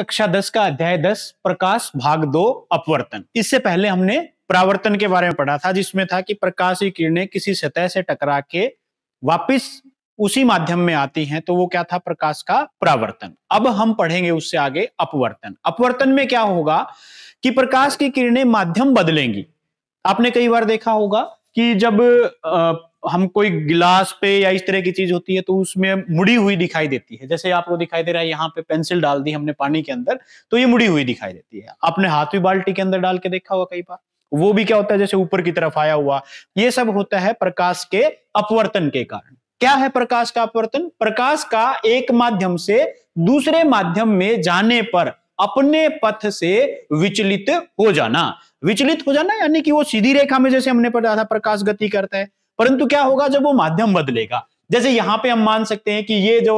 कक्षा दस का अध्याय दस प्रकाश भाग दो अपवर्तन इससे पहले हमने प्रावर्तन के बारे में पढ़ा था जिसमें था कि प्रकाश की किरणें किसी सतह से टकरा के वापिस उसी माध्यम में आती हैं तो वो क्या था प्रकाश का प्रावर्तन अब हम पढ़ेंगे उससे आगे अपवर्तन अपवर्तन में क्या होगा कि प्रकाश की किरणें माध्यम बदलेंगी आपने कई बार देखा होगा कि जब हम कोई गिलास पे या इस तरह की चीज होती है तो उसमें मुड़ी हुई दिखाई देती है जैसे आपको दिखाई दे रहा है यहाँ पे पेंसिल डाल दी हमने पानी के अंदर तो ये मुड़ी हुई दिखाई देती है आपने हाथ भी बाल्टी के अंदर डाल के देखा होगा कई बार वो भी क्या होता है जैसे ऊपर की तरफ आया हुआ ये सब होता है प्रकाश के अपवर्तन के कारण क्या है प्रकाश का अपवर्तन प्रकाश का एक माध्यम से दूसरे माध्यम में जाने पर अपने पथ से विचलित हो जाना विचलित हो जाना यानी कि वो सीधी रेखा में जैसे हमने पढ़ा था प्रकाश गति करता है परंतु क्या होगा जब वो माध्यम बदलेगा जैसे यहां पे हम मान सकते हैं कि ये जो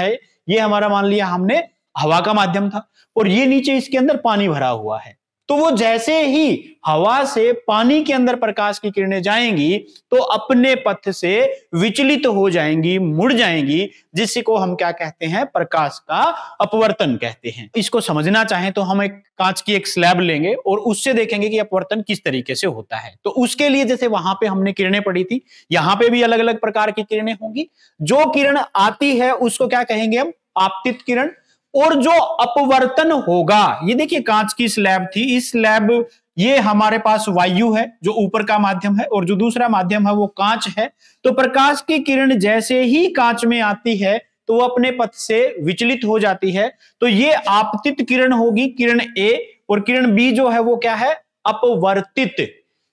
है ये हमारा मान लिया हमने हवा का माध्यम था और ये नीचे इसके अंदर पानी भरा हुआ है तो वो जैसे ही हवा से पानी के अंदर प्रकाश की किरणें जाएंगी तो अपने पथ से विचलित तो हो जाएंगी मुड़ जाएंगी जिसको हम क्या कहते हैं प्रकाश का अपवर्तन कहते हैं इसको समझना चाहें तो हम एक कांच की एक स्लैब लेंगे और उससे देखेंगे कि अपवर्तन किस तरीके से होता है तो उसके लिए जैसे वहां पे हमने किरणें पड़ी थी यहां पर भी अलग अलग प्रकार की किरणें होंगी जो किरण आती है उसको क्या कहेंगे हम आपतित किरण और जो अपवर्तन होगा ये देखिए कांच की स्लैब थी इस स्लैब ये हमारे पास वायु है जो ऊपर का माध्यम है और जो दूसरा माध्यम है वो कांच है तो प्रकाश की किरण जैसे ही कांच में आती है तो वो अपने पथ से विचलित हो जाती है तो ये आपतित किरण होगी किरण ए और किरण बी जो है वो क्या है अपवर्तित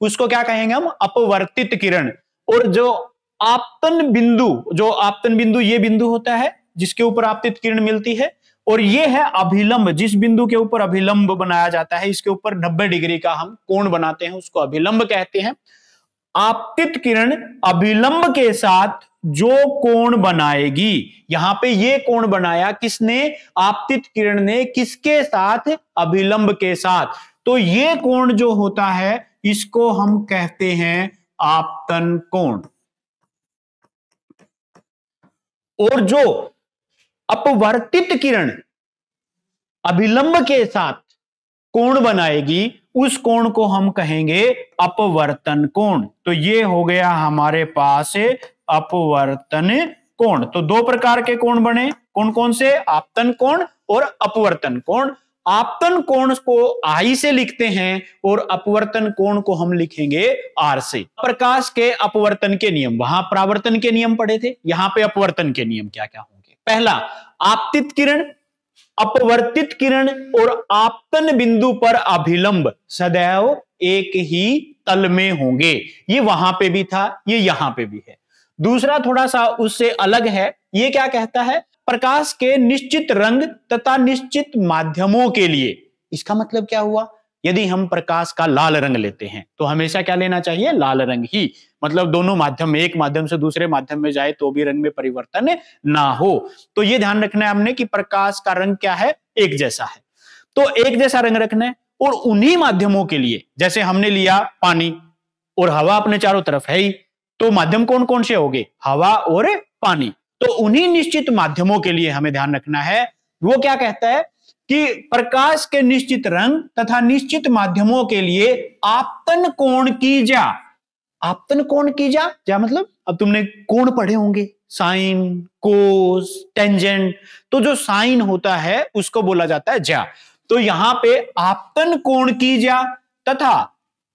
उसको क्या कहेंगे हम अपवर्तित किरण और जो आपतन बिंदु जो आपतन बिंदु ये बिंदु होता है जिसके ऊपर आपतित किरण मिलती है और ये है अभिलंब जिस बिंदु के ऊपर अभिलंब बनाया जाता है इसके ऊपर 90 डिग्री का हम कोण बनाते हैं उसको अभिलंब कहते हैं आपतित किरण अभिलंब के साथ जो कोण बनाएगी यहां पे ये कोण बनाया किसने आपतित किरण ने किसके साथ अभिलंब के साथ तो ये कोण जो होता है इसको हम कहते हैं आपतन कोण और जो अपवर्तित किरण अभिलंब के साथ कोण बनाएगी उस कोण को हम कहेंगे अपवर्तन कोण तो ये हो गया हमारे पास अपवर्तन कोण तो दो प्रकार के कोण बने कौन कौन से आपतन कोण और अपवर्तन कोण आपतन कोण को आई से लिखते हैं और अपवर्तन कोण को हम लिखेंगे आर से प्रकाश के अपवर्तन के नियम वहां प्रावर्तन के नियम पढ़े थे यहां पे अपवर्तन के नियम क्या क्या हो पहला आपतित किरण अपवर्तित किरण और आपतन बिंदु पर अभिलंब सदैव एक ही तल में होंगे ये वहां पे भी था ये यहां पे भी है दूसरा थोड़ा सा उससे अलग है ये क्या कहता है प्रकाश के निश्चित रंग तथा निश्चित माध्यमों के लिए इसका मतलब क्या हुआ यदि हम प्रकाश का लाल रंग लेते हैं तो हमेशा क्या लेना चाहिए लाल रंग ही मतलब दोनों माध्यम एक माध्यम से दूसरे माध्यम में जाए तो भी रंग में परिवर्तन ना हो तो ये ध्यान रखना है हमने कि प्रकाश का रंग क्या है एक जैसा है तो एक जैसा रंग रखना है और उन्हीं माध्यमों के लिए जैसे हमने लिया पानी और हवा अपने चारों तरफ है ही तो माध्यम कौन कौन से गए हवा और पानी तो उन्हीं निश्चित माध्यमों के लिए हमें ध्यान रखना है वो क्या कहता है कि प्रकाश के निश्चित रंग तथा निश्चित माध्यमों के लिए आपतन कोण की जा आपतन कोण की जा क्या मतलब अब तुमने कोण पढ़े होंगे साइन कोस टेंजेंट तो जो साइन होता है उसको बोला जाता है जा तो यहां पे आपतन कोण की जा तथा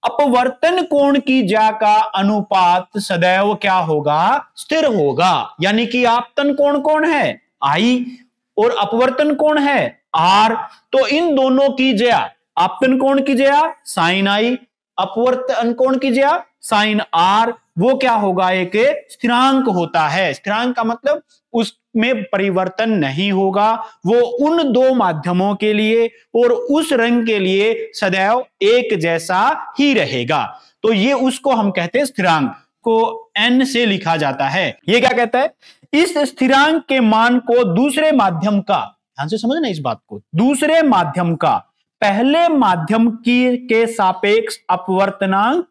अपवर्तन कोण की जा का अनुपात सदैव क्या होगा स्थिर होगा यानी कि आपतन कोण कौन है आई और अपवर्तन कोण है आर तो इन दोनों की जया अपन कोण की जया साइन आई अपवर्त अनकोण की जया साइन आर वो क्या होगा एक स्थिरांक होता है स्थिरांक का मतलब उसमें परिवर्तन नहीं होगा वो उन दो माध्यमों के लिए और उस रंग के लिए सदैव एक जैसा ही रहेगा तो ये उसको हम कहते हैं स्थिरांक को एन से लिखा जाता है ये क्या कहता है इस स्थिरांक के मान को दूसरे माध्यम का ध्यान से समझना इस बात को दूसरे माध्यम का पहले माध्यम की के सापेक्ष अपवर्तनांक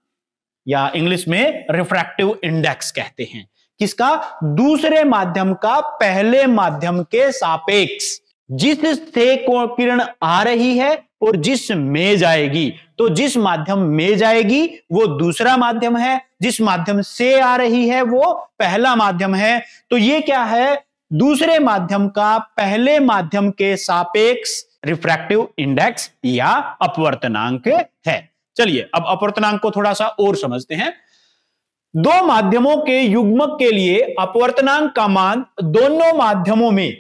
या इंग्लिश में रिफ्रैक्टिव इंडेक्स कहते हैं किसका दूसरे माध्यम का पहले माध्यम के सापेक्ष जिस से किरण आ रही है और जिस में जाएगी तो जिस माध्यम में जाएगी वो दूसरा माध्यम है जिस माध्यम से आ रही है वो पहला माध्यम है तो ये क्या है दूसरे माध्यम का पहले माध्यम के सापेक्ष रिफ्रैक्टिव इंडेक्स या अपवर्तनांक है चलिए अब अपवर्तनांक को थोड़ा सा और समझते हैं दो माध्यमों के युग्मक के लिए अपवर्तनांक का मान दोनों माध्यमों में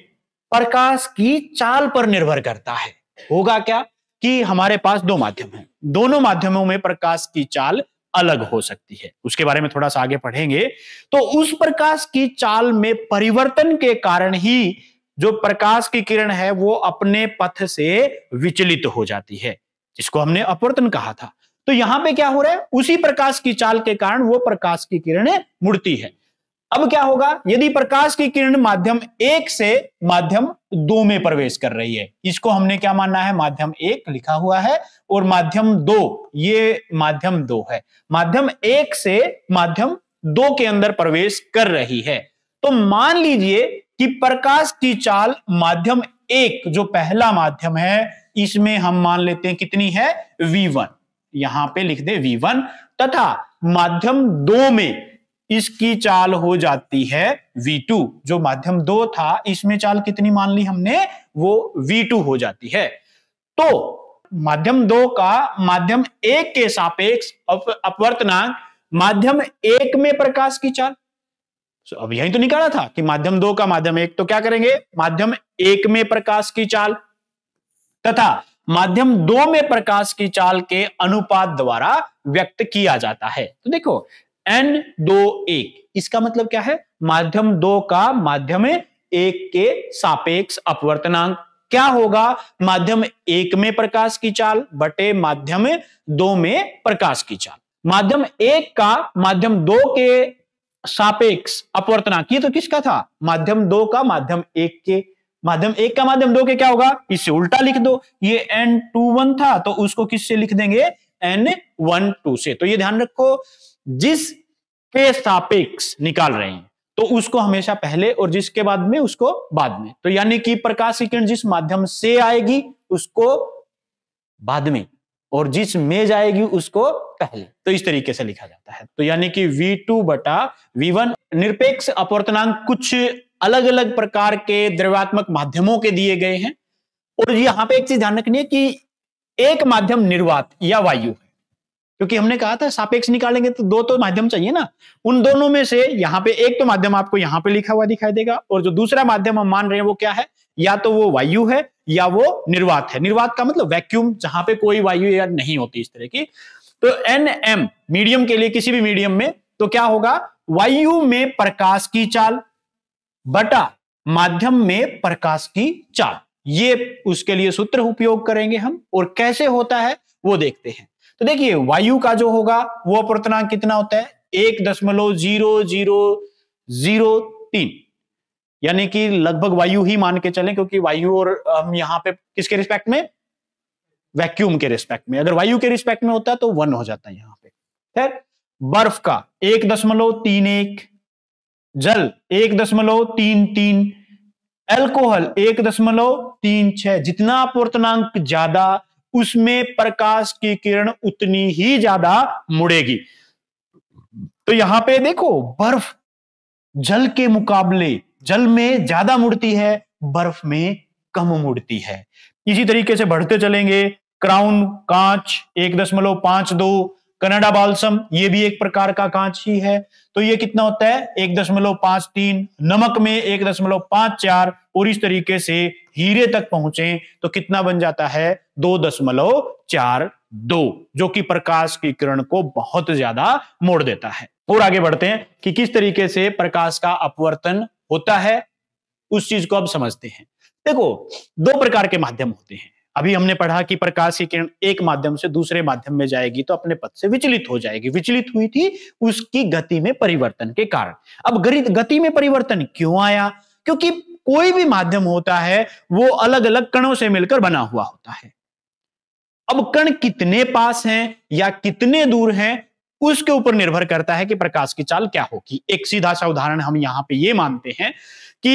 प्रकाश की चाल पर निर्भर करता है होगा क्या कि हमारे पास दो माध्यम हैं दोनों माध्यमों में प्रकाश की चाल अलग हो सकती है उसके बारे में थोड़ा सा आगे पढ़ेंगे तो उस प्रकाश की चाल में परिवर्तन के कारण ही जो प्रकाश की किरण है वो अपने पथ से विचलित हो जाती है जिसको हमने अपवर्तन कहा था तो यहां पे क्या हो रहा है उसी प्रकाश की चाल के कारण वो प्रकाश की किरणें मुड़ती है अब क्या होगा यदि प्रकाश की किरण माध्यम एक से माध्यम दो में प्रवेश कर रही है इसको हमने क्या मानना है माध्यम एक लिखा हुआ है और माध्यम दो ये माध्यम दो है माध्यम एक से माध्यम दो के अंदर प्रवेश कर रही है तो मान लीजिए कि प्रकाश की चाल माध्यम एक जो पहला माध्यम है इसमें हम मान लेते हैं कितनी है V1 यहां पर लिख दे वन तथा माध्यम दो में इसकी चाल हो जाती है V2 जो माध्यम दो था इसमें चाल कितनी मान ली हमने वो V2 हो जाती है तो माध्यम दो का माध्यम एक के सापेक्ष अपवर्तनांक माध्यम एक में प्रकाश की चाल so, अब यही तो निकाला था कि माध्यम दो का माध्यम एक तो क्या करेंगे माध्यम एक में प्रकाश की चाल तथा माध्यम दो में प्रकाश की चाल के अनुपात द्वारा व्यक्त किया जाता है तो देखो एन दो एक इसका मतलब क्या है माध्यम दो का माध्यम एक के सापेक्ष अपवर्तनांक क्या होगा माध्यम एक में प्रकाश की चाल बटे माध्यम दो में प्रकाश की चाल माध्यम एक का माध्यम दो के सापेक्ष अपवर्तनांक ये तो किसका था माध्यम दो का माध्यम एक के माध्यम एक का माध्यम दो के क्या होगा इससे उल्टा लिख दो ये एन टू वन था तो उसको किससे लिख देंगे एन वन टू से तो ये ध्यान रखो जिस के सापेक्ष निकाल रहे हैं तो उसको हमेशा पहले और जिसके बाद में उसको बाद में तो यानी कि प्रकाश किरण जिस माध्यम से आएगी उसको बाद में और जिस में जाएगी उसको पहले तो इस तरीके से लिखा जाता है तो यानी कि V2 बटा V1 निरपेक्ष अपवर्तनांक कुछ अलग अलग प्रकार के द्रव्यात्मक माध्यमों के दिए गए हैं और यहां पे एक चीज ध्यान रखनी है कि एक माध्यम निर्वात या वायु है क्योंकि हमने कहा था सापेक्ष निकालेंगे तो दो तो माध्यम चाहिए ना उन दोनों में से यहाँ पे एक तो माध्यम आपको यहाँ पे लिखा हुआ दिखाई देगा और जो दूसरा माध्यम हम मान रहे हैं वो क्या है या तो वो वायु है या वो निर्वात है निर्वात का मतलब वैक्यूम जहां पे कोई वायु या नहीं होती इस तरह की तो एन एम मीडियम के लिए किसी भी मीडियम में तो क्या होगा वायु में प्रकाश की चाल बटा माध्यम में प्रकाश की चाल ये उसके लिए सूत्र उपयोग करेंगे हम और कैसे होता है वो देखते हैं तो देखिए वायु का जो होगा वो अपवर्तनांक कितना होता है एक दशमलव जीरो जीरो जीरो तीन यानी कि लगभग वायु ही मान के चले क्योंकि वायु और हम यहां पे किसके रिस्पेक्ट में वैक्यूम के रिस्पेक्ट में अगर वायु के रिस्पेक्ट में होता है तो वन हो जाता है यहां पे खैर बर्फ का एक दशमलव तीन एक जल एक दशमलव तीन तीन एल्कोहल एक दशमलव तीन छह जितना अपवर्तनांक ज्यादा उसमें प्रकाश की किरण उतनी ही ज्यादा मुड़ेगी तो यहां पे देखो बर्फ जल के मुकाबले जल में ज्यादा मुड़ती है बर्फ में कम मुड़ती है इसी तरीके से बढ़ते चलेंगे क्राउन कांच एक दशमलव पांच दो कनाडा बालसम ये भी एक प्रकार का कांच ही है तो ये कितना होता है एक दशमलव पांच तीन नमक में एक दशमलव पांच चार और इस तरीके से हीरे तक पहुंचे तो कितना बन जाता है दो दशमलव चार दो जो कि प्रकाश की किरण को बहुत ज्यादा मोड़ देता है और आगे बढ़ते हैं कि किस तरीके से प्रकाश का अपवर्तन होता है उस चीज को अब समझते हैं देखो दो प्रकार के माध्यम होते हैं अभी हमने पढ़ा कि प्रकाश की किरण एक माध्यम से दूसरे माध्यम में जाएगी तो अपने पथ से विचलित हो जाएगी विचलित हुई थी उसकी गति में परिवर्तन के कारण अब गति में परिवर्तन क्यों आया क्योंकि कोई भी माध्यम होता है वो अलग अलग कणों से मिलकर बना हुआ होता है अब कण कितने पास हैं या कितने दूर हैं उसके ऊपर निर्भर करता है कि प्रकाश की चाल क्या होगी एक सीधा सा उदाहरण हम यहां पे ये मानते हैं कि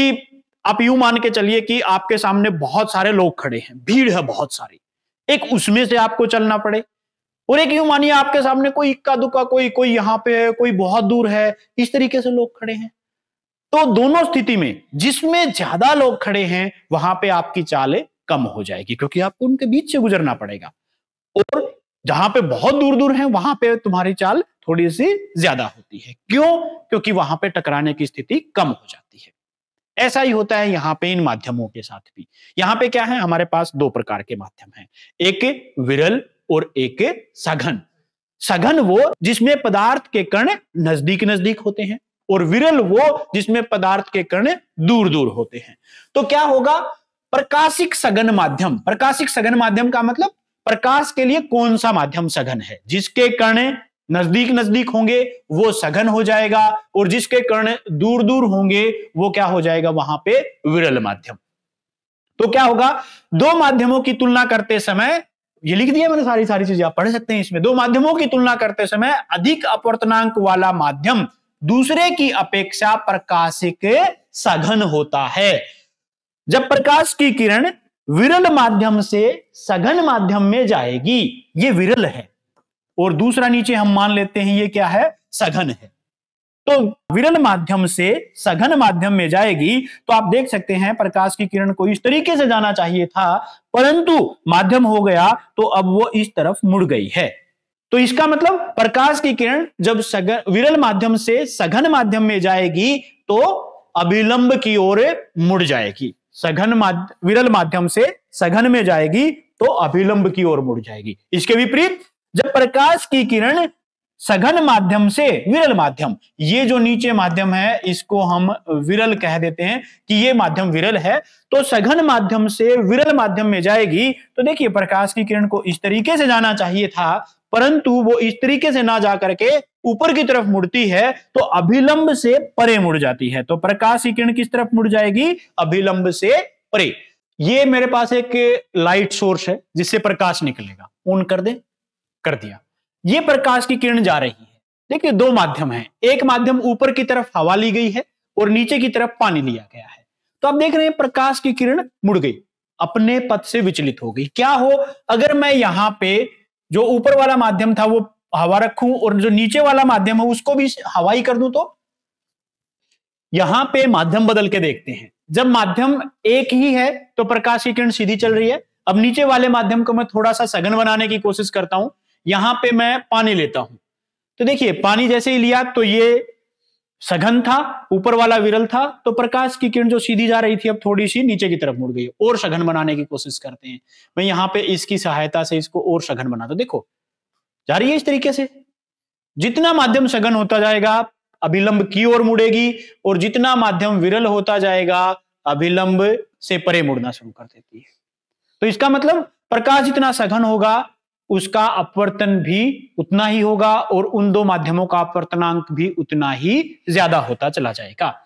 आप यूं मान के चलिए कि आपके सामने बहुत सारे लोग खड़े हैं भीड़ है बहुत सारी एक उसमें से आपको चलना पड़े और एक यूं मानिए आपके सामने कोई इक्का दुक्का कोई कोई यहां पे है कोई बहुत दूर है इस तरीके से लोग खड़े हैं तो दोनों स्थिति में जिसमें ज्यादा लोग खड़े हैं वहां पे आपकी चाल कम हो जाएगी क्योंकि आपको उनके बीच से गुजरना पड़ेगा और जहां पे बहुत दूर दूर है वहां पे तुम्हारी चाल थोड़ी सी ज्यादा होती है क्यों क्योंकि वहां पे टकराने की स्थिति कम हो जाती है ऐसा ही होता है यहाँ पे इन माध्यमों के साथ भी यहाँ पे क्या है हमारे पास दो प्रकार के माध्यम है एक विरल और एक सघन सघन वो जिसमें पदार्थ के कर्ण नजदीक नजदीक होते हैं और विरल वो जिसमें पदार्थ के कर्ण दूर दूर होते हैं तो क्या होगा प्रकाशिक सघन माध्यम प्रकाशिक सघन माध्यम का मतलब प्रकाश के लिए कौन सा माध्यम सघन है जिसके कर्ण नजदीक नजदीक होंगे वो सघन हो जाएगा और जिसके कर्ण दूर दूर होंगे वो क्या हो जाएगा वहां पे विरल माध्यम तो क्या होगा दो माध्यमों की तुलना करते समय ये लिख दिया मैंने सारी सारी चीजें आप पढ़ सकते हैं इसमें दो माध्यमों की तुलना करते समय अधिक अपवर्तनांक वाला माध्यम दूसरे की अपेक्षा प्रकाशिक सघन होता है जब प्रकाश की किरण विरल माध्यम से सघन माध्यम में जाएगी ये विरल है और दूसरा नीचे हम मान लेते हैं ये क्या है सघन है तो विरल माध्यम से सघन माध्यम में जाएगी तो आप देख सकते हैं प्रकाश की किरण को इस तरीके से जाना चाहिए था परंतु माध्यम हो गया तो अब वो इस तरफ मुड़ गई है तो इसका मतलब प्रकाश की किरण जब सघन विरल माध्यम से सघन माध्यम में जाएगी तो अभिलंब की ओर मुड़ जाएगी सघन माध्यम विरल माध्यम से सघन में जाएगी तो अभिलंब की ओर मुड़ जाएगी इसके विपरीत जब प्रकाश की किरण सघन माध्यम से विरल माध्यम ये जो नीचे माध्यम है इसको हम विरल कह देते हैं कि ये माध्यम विरल है तो सघन माध्यम से विरल माध्यम में जाएगी तो देखिए प्रकाश की किरण को इस तरीके से जाना चाहिए था परंतु वो इस तरीके से ना जा करके ऊपर की तरफ मुड़ती है तो अभिलंब से परे मुड़ जाती है तो प्रकाश की किरण किस तरफ मुड़ जाएगी अभिलंब से परे ये मेरे पास एक लाइट सोर्स है जिससे प्रकाश निकलेगा ऑन कर दे कर दिया ये प्रकाश की किरण जा रही है देखिए दो माध्यम है एक माध्यम ऊपर की तरफ हवा ली गई है और नीचे की तरफ पानी लिया गया है तो आप देख रहे हैं प्रकाश की किरण मुड़ गई अपने पद से विचलित हो गई क्या हो अगर मैं यहां पे जो ऊपर वाला माध्यम था वो हवा रखूं और जो नीचे वाला माध्यम है उसको भी हवाई कर दूं तो यहां पे माध्यम बदल के देखते हैं जब माध्यम एक ही है तो प्रकाश की किरण सीधी चल रही है अब नीचे वाले माध्यम को मैं थोड़ा सा सघन बनाने की कोशिश करता हूं यहां पे मैं पानी लेता हूं तो देखिए पानी जैसे ही लिया तो ये सघन था ऊपर वाला विरल था तो प्रकाश की किरण जो सीधी जा रही थी अब थोड़ी सी नीचे की तरफ मुड़ गई और सघन बनाने की कोशिश करते हैं मैं यहाँ पे इसकी सहायता से इसको और सघन बना दो तो देखो जा रही है इस तरीके से जितना माध्यम सघन होता जाएगा अभिलंब की ओर मुड़ेगी और जितना माध्यम विरल होता जाएगा अभिलंब से परे मुड़ना शुरू कर देती है तो इसका मतलब प्रकाश जितना सघन होगा उसका अपवर्तन भी उतना ही होगा और उन दो माध्यमों का अपवर्तनांक भी उतना ही ज्यादा होता चला जाएगा